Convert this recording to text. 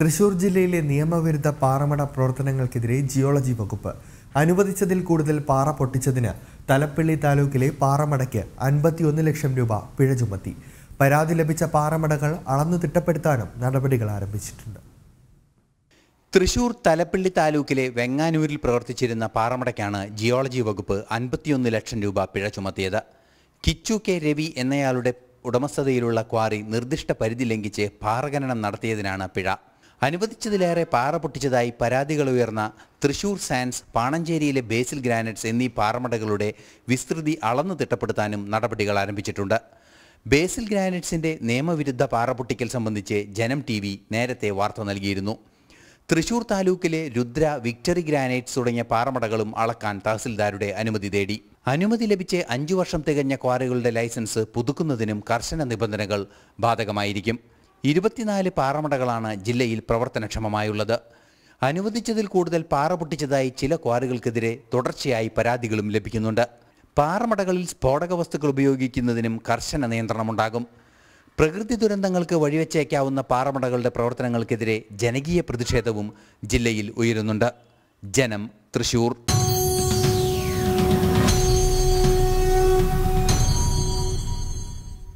തൃശൂർ ജില്ലയിലെ നിയമവിരുദ്ധ പാറമട പ്രവർത്തനങ്ങൾക്കെതിരെ ജിയോളജി വകുപ്പ് അനുവദിച്ചതിൽ കൂടുതൽ പാറ പൊട്ടിച്ചതിന് തലപ്പള്ളി താലൂക്കിലെ പാറമടയ്ക്ക് അൻപത്തിയൊന്ന് ലക്ഷം രൂപ പിഴ ചുമത്തി പരാതി ലഭിച്ച പാറമടകൾ അളന്നു തിട്ടപ്പെടുത്താനും നടപടികൾ ആരംഭിച്ചിട്ടുണ്ട് തൃശൂർ തലപ്പള്ളി താലൂക്കിലെ വെങ്ങാനൂരിൽ പ്രവർത്തിച്ചിരുന്ന പാറമടയ്ക്കാണ് ജിയോളജി വകുപ്പ് അൻപത്തിയൊന്ന് ലക്ഷം രൂപ പിഴ ചുമത്തിയത് കിച്ചു കെ രവി എന്നയാളുടെ ഉടമസ്ഥതയിലുള്ള ക്വാറി നിർദ്ദിഷ്ട പരിധി ലംഘിച്ച് പാറഖനനം നടത്തിയതിനാണ് പിഴ അനുവദിച്ചതിലേറെ പാറ പൊട്ടിച്ചതായി പരാതികൾ ഉയർന്ന തൃശൂർ സാൻസ് പാണഞ്ചേരിയിലെ ബേസിൽ ഗ്രാനൈറ്റ്സ് എന്നീ പാറമടകളുടെ വിസ്തൃതി അളന്നു തിട്ടപ്പെടുത്താനും നടപടികൾ ആരംഭിച്ചിട്ടുണ്ട് ബേസിൽ ഗ്രാനൈറ്റ്സിന്റെ നിയമവിരുദ്ധ പാറപൊട്ടിക്കൽ സംബന്ധിച്ച് ജനം ടി വി നേരത്തെ വാർത്ത നൽകിയിരുന്നു തൃശൂർ താലൂക്കിലെ രുദ്ര വിക്ടറി ഗ്രാനൈറ്റ്സ് തുടങ്ങിയ പാറമടകളും അളക്കാൻ തഹസിൽദാരുടെ അനുമതി തേടി അനുമതി ലഭിച്ച് അഞ്ചു വർഷം തികഞ്ഞ ക്വാറികളുടെ ലൈസൻസ് പുതുക്കുന്നതിനും കർശന നിബന്ധനകൾ ബാധകമായിരിക്കും ഇരുപത്തിനാല് പാറമടകളാണ് ജില്ലയിൽ പ്രവർത്തനക്ഷമമായുള്ളത് അനുവദിച്ചതിൽ കൂടുതൽ പാറ പൊട്ടിച്ചതായി ചില ക്വാറികൾക്കെതിരെ തുടർച്ചയായി പരാതികളും ലഭിക്കുന്നുണ്ട് പാറമടകളിൽ സ്ഫോടക വസ്തുക്കൾ ഉപയോഗിക്കുന്നതിനും കർശന നിയന്ത്രണമുണ്ടാകും പ്രകൃതി ദുരന്തങ്ങൾക്ക് വഴിവെച്ചേക്കാവുന്ന പാറമടകളുടെ പ്രവർത്തനങ്ങൾക്കെതിരെ ജനകീയ പ്രതിഷേധവും ജില്ലയിൽ ഉയരുന്നുണ്ട് ജനം തൃശൂർ